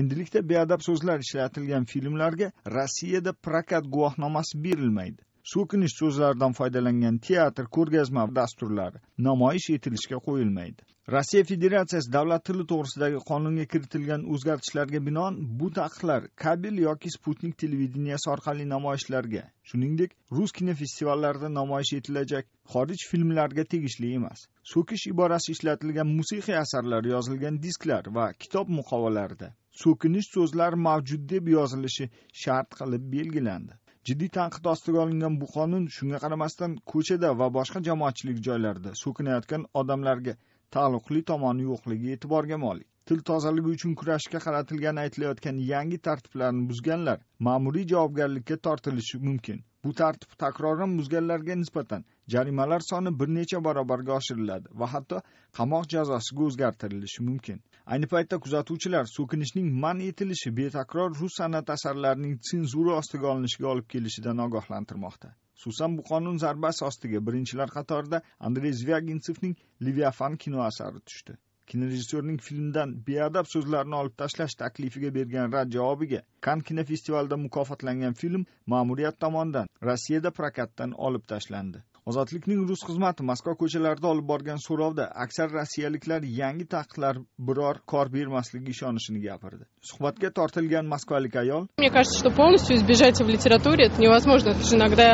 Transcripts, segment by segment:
endilikda beadab so'zlar ishlatilgan filmlarga rossiyada prokat guvohnomasi berilmaydi so'kinish so'zlaridan foydalangan teatr ko'rgazma dasturlari namoyish etilishga qo'yilmaydi rossiya federatsiyasi davlat tili to'g'risidagi qonunga kiritilgan o'zgartishlarga binoan bu taqiqlar kabel yoki sputnik televideniyasi orqali namoyishlarga shuningdek rus kinofestivallarida namoyish etilajak xorij filmlariga tegishli emas so'kish iborasi ishlatilgan musiqiy asarlar yozilgan disklar va kitob muqovalarida so'kinish so'zlari mavjud deb yozilishi shart qilib belgilandi jiddiy tanqid ostiga olingan bu qonun shunga qaramasdan ko'chada va boshqa jamoatchilik joylarida so'kinayotgan odamlarga taalluqli tomoni yo'qligi e'tiborga molik til tozaligi uchun kurashishga qaratilgani aytilayotgan yangi tartiblarni buzganlar ma'muriy javobgarlikka tortilishi mumkin bu tartib takroran buzganlarga nisbatan jarimalar soni bir necha barobarga oshiriladi va hatto qamoq jazosiga o'zgartirilishi mumkin ayni paytda kuzatuvchilar so'kinishning man etilishi betakror rus san'at asarlarining senzura ostiga olinishiga olib kelishidan ogohlantirmoqda xususan bu qonun zarbasi ostiga birinchilar qatorida andrey zvyagintsevning leviafan asari tushdi kinorejissyorning filmdan beadab so'zlarni olib tashlash taklifiga bergan rad javobiga kan kinofestivalida mukofotlangan film ma'muriyat tomonidan rossiyada prokatdan olib tashlandi ozodlikning rus xizmati moskva ko'chalarida olib borgan so'rovda aksar rossiyaliklar yangi taqiqlar biror kor bermasligiga ishonishini gapirdi suhbatga tortilgan moskvalik ayol мне кажется что полностью избежать в литературе это невозможно это же иногда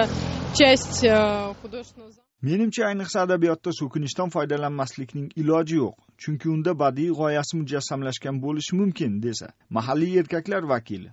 часть э, художественного menimcha ayniqsa adabiyotda so'kinishdan foydalanmaslikning iloji yo'q chunki unda badiiy g'oyasi mujassamlashgan bo'lishi mumkin desa mahalliy erkaklar vakili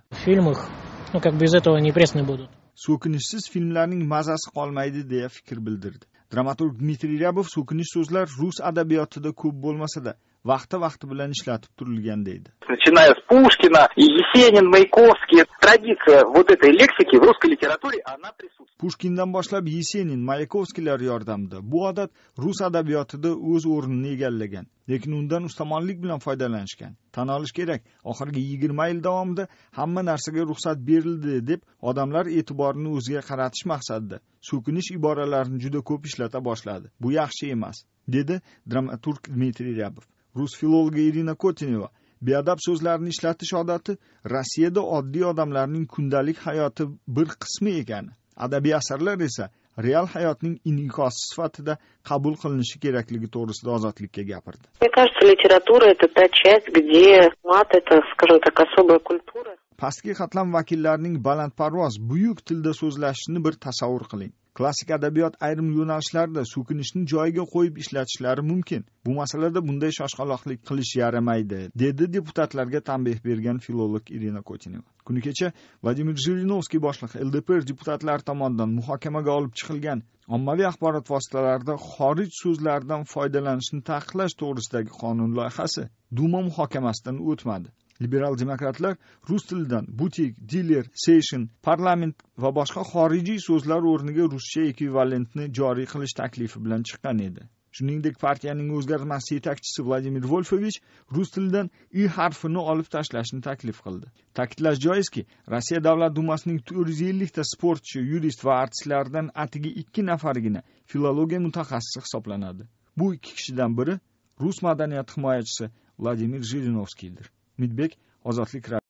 so'kinishsiz filmlarning mazasi qolmaydi deya fikr bildirdi dramaturg dmitriy ryabov so'kinish so'zlar rus adabiyotida ko'p bo'lmasada vaqti vaqti bilan ishlatib turilgan deydi начиная с пушкина и есенин маяковский традиция вот этой лексики в русской литературе она присутствует pushkindan boshlab yesenin mayakovskiylar yordamida bu odat rus adabiyotida o'z o'rnini egallagan lekin undan ustamonlik bilan foydalanishgan tan olish kerak oxirgi yigirma yil davomida hamma narsaga ruxsat berildi deb odamlar e'tiborini o'ziga qaratish maqsadida so'kinish iboralarini juda ko'p ishlata boshladi bu yaxshi emas dedi dramaturg dmitriy ryabov rus filologi irina kotineva beadab so'zlarni ishlatish odati rossiyada oddiy odamlarning kundalik hayoti bir qismi ekani adabiy asarlar esa real hayotning inkosi sifatida qabul qilinishi kerakligi to'g'risida ozodlikka gapirdi мне кажется литература это та часть где мат это скажем так особая культура pastki qatlam vakillarining balandparvoz buyuk tilda so'zlashishini bir tasavvur qiling klassik adabiyot ayrim yo'nalishlarda so'kinishni joyiga qo'yib ishlatishlari mumkin bu masalada bunday shoshqaloqlik qilish yaramaydi dedi deputatlarga tanbeh bergan filolog irina kotineva kuni kecha vladimir jirinovskiy boshliq ldpr deputatlari tomonidan muhokamaga olib chiqilgan ommaviy axborot vositalarida xorij so'zlaridan foydalanishni taqiqlash to'g'risidagi qonun loyihasi duma muhokamasidan o'tmadi liberal demokratlar rus tilidan butik diler session parlament va boshqa xorijiy so'zlar o'rniga ruscha ekvivalentni joriy qilish taklifi bilan chiqqan edi shuningdek partiyaning o'zgarmas yetakchisi vladimir volfovich rus tilidan i harfini olib tashlashni taklif qildi ta'kidlash joizki rossiya davlat dumasining to'rt yuz ellikta sportchi yurist va artistlaridan atigi ikki nafargina filologiya mutaxassisi hisoblanadi bu ikki kishidan biri rus madaniyati himoyachisi vladimir jirinovskiydir umidbek ozodlik